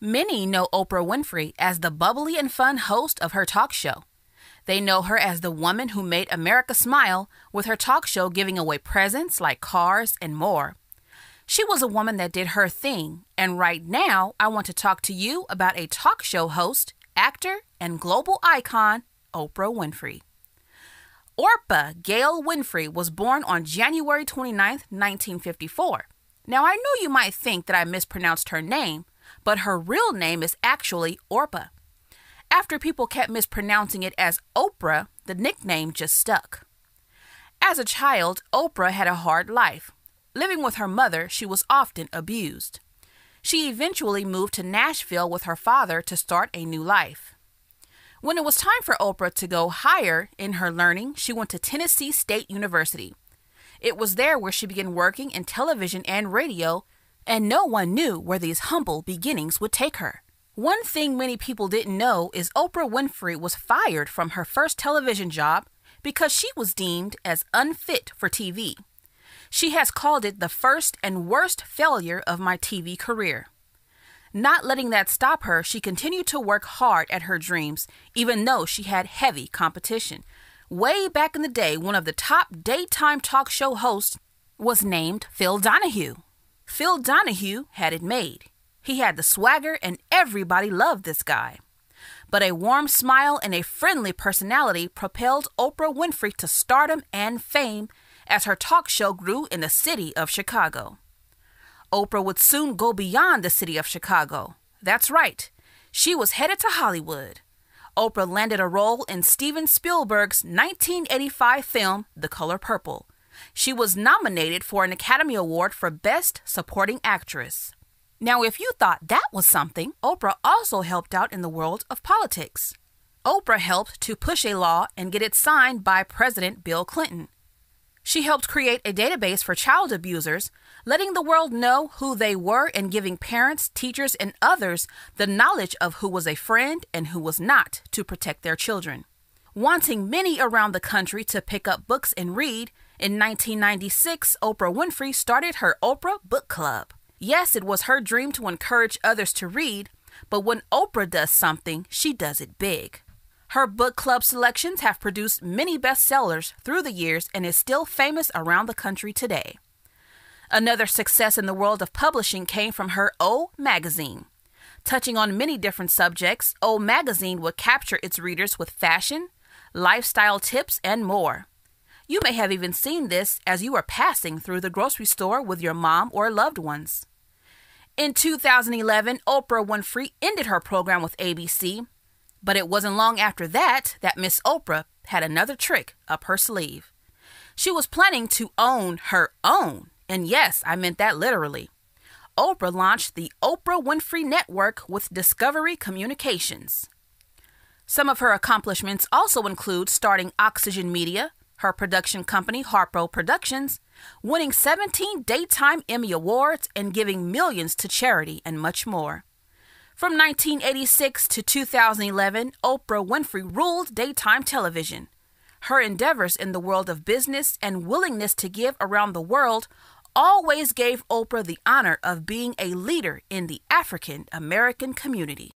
Many know Oprah Winfrey as the bubbly and fun host of her talk show. They know her as the woman who made America smile with her talk show giving away presents like cars and more. She was a woman that did her thing, and right now I want to talk to you about a talk show host, actor, and global icon, Oprah Winfrey. Orpa Gail Winfrey was born on January 29, 1954. Now, I know you might think that I mispronounced her name, but her real name is actually Orpa. After people kept mispronouncing it as Oprah, the nickname just stuck. As a child, Oprah had a hard life. Living with her mother, she was often abused. She eventually moved to Nashville with her father to start a new life. When it was time for Oprah to go higher in her learning, she went to Tennessee State University. It was there where she began working in television and radio, and no one knew where these humble beginnings would take her. One thing many people didn't know is Oprah Winfrey was fired from her first television job because she was deemed as unfit for TV. She has called it the first and worst failure of my TV career. Not letting that stop her, she continued to work hard at her dreams, even though she had heavy competition. Way back in the day, one of the top daytime talk show hosts was named Phil Donahue. Phil Donahue had it made. He had the swagger, and everybody loved this guy. But a warm smile and a friendly personality propelled Oprah Winfrey to stardom and fame as her talk show grew in the city of Chicago. Oprah would soon go beyond the city of Chicago. That's right, she was headed to Hollywood. Oprah landed a role in Steven Spielberg's 1985 film, The Color Purple she was nominated for an Academy Award for Best Supporting Actress. Now, if you thought that was something, Oprah also helped out in the world of politics. Oprah helped to push a law and get it signed by President Bill Clinton. She helped create a database for child abusers, letting the world know who they were and giving parents, teachers, and others the knowledge of who was a friend and who was not to protect their children. Wanting many around the country to pick up books and read, in 1996, Oprah Winfrey started her Oprah Book Club. Yes, it was her dream to encourage others to read, but when Oprah does something, she does it big. Her book club selections have produced many bestsellers through the years and is still famous around the country today. Another success in the world of publishing came from her O magazine. Touching on many different subjects, O magazine would capture its readers with fashion, lifestyle tips, and more. You may have even seen this as you are passing through the grocery store with your mom or loved ones. In 2011, Oprah Winfrey ended her program with ABC, but it wasn't long after that that Miss Oprah had another trick up her sleeve. She was planning to own her own, and yes, I meant that literally. Oprah launched the Oprah Winfrey Network with Discovery Communications. Some of her accomplishments also include starting Oxygen Media, her production company, Harpo Productions, winning 17 Daytime Emmy Awards and giving millions to charity and much more. From 1986 to 2011, Oprah Winfrey ruled daytime television. Her endeavors in the world of business and willingness to give around the world always gave Oprah the honor of being a leader in the African American community.